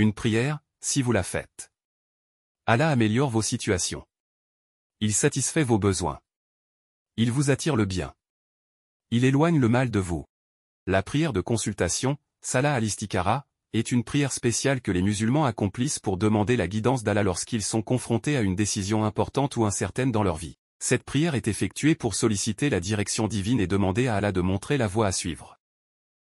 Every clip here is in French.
Une prière, si vous la faites. Allah améliore vos situations. Il satisfait vos besoins. Il vous attire le bien. Il éloigne le mal de vous. La prière de consultation, Salah al-Istikara, est une prière spéciale que les musulmans accomplissent pour demander la guidance d'Allah lorsqu'ils sont confrontés à une décision importante ou incertaine dans leur vie. Cette prière est effectuée pour solliciter la direction divine et demander à Allah de montrer la voie à suivre.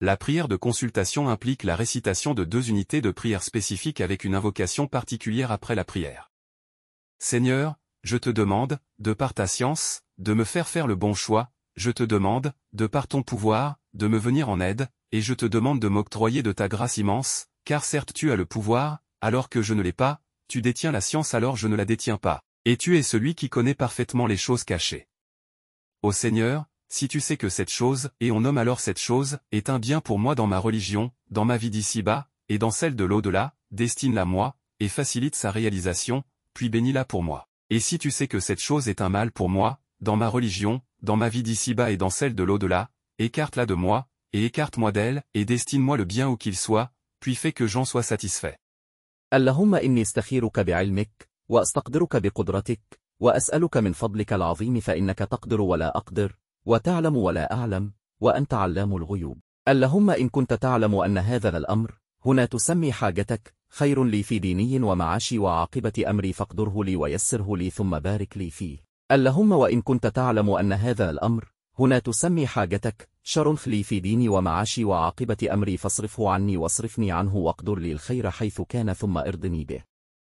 La prière de consultation implique la récitation de deux unités de prière spécifiques avec une invocation particulière après la prière. Seigneur, je te demande, de par ta science, de me faire faire le bon choix, je te demande, de par ton pouvoir, de me venir en aide, et je te demande de m'octroyer de ta grâce immense, car certes tu as le pouvoir, alors que je ne l'ai pas, tu détiens la science alors je ne la détiens pas, et tu es celui qui connaît parfaitement les choses cachées. Ô Seigneur, si tu sais que cette chose, et on nomme alors cette chose, est un bien pour moi dans ma religion, dans ma vie d'ici-bas, et dans celle de l'au-delà, destine-la moi, et facilite sa réalisation, puis bénis-la pour moi. Et si tu sais que cette chose est un mal pour moi, dans ma religion, dans ma vie d'ici-bas et dans celle de l'au-delà, écarte-la de moi, et écarte-moi d'elle, et destine-moi le bien où qu'il soit, puis fais que j'en sois satisfait. وتعلم ولا أعلم وأنت علام الغيوب اللهم إن كنت تعلم أن هذا الأمر هنا تسمي حاجتك خير لي في ديني ومعاشي وعاقبة أمري فاقدره لي ويسره لي ثم بارك لي فيه اللهم وإن كنت تعلم أن هذا الأمر هنا تسمي حاجتك شر لي في ديني ومعاشي وعاقبة أمري فاصرفه عني واصرفني عنه واقدر لي الخير حيث كان ثم ارضني به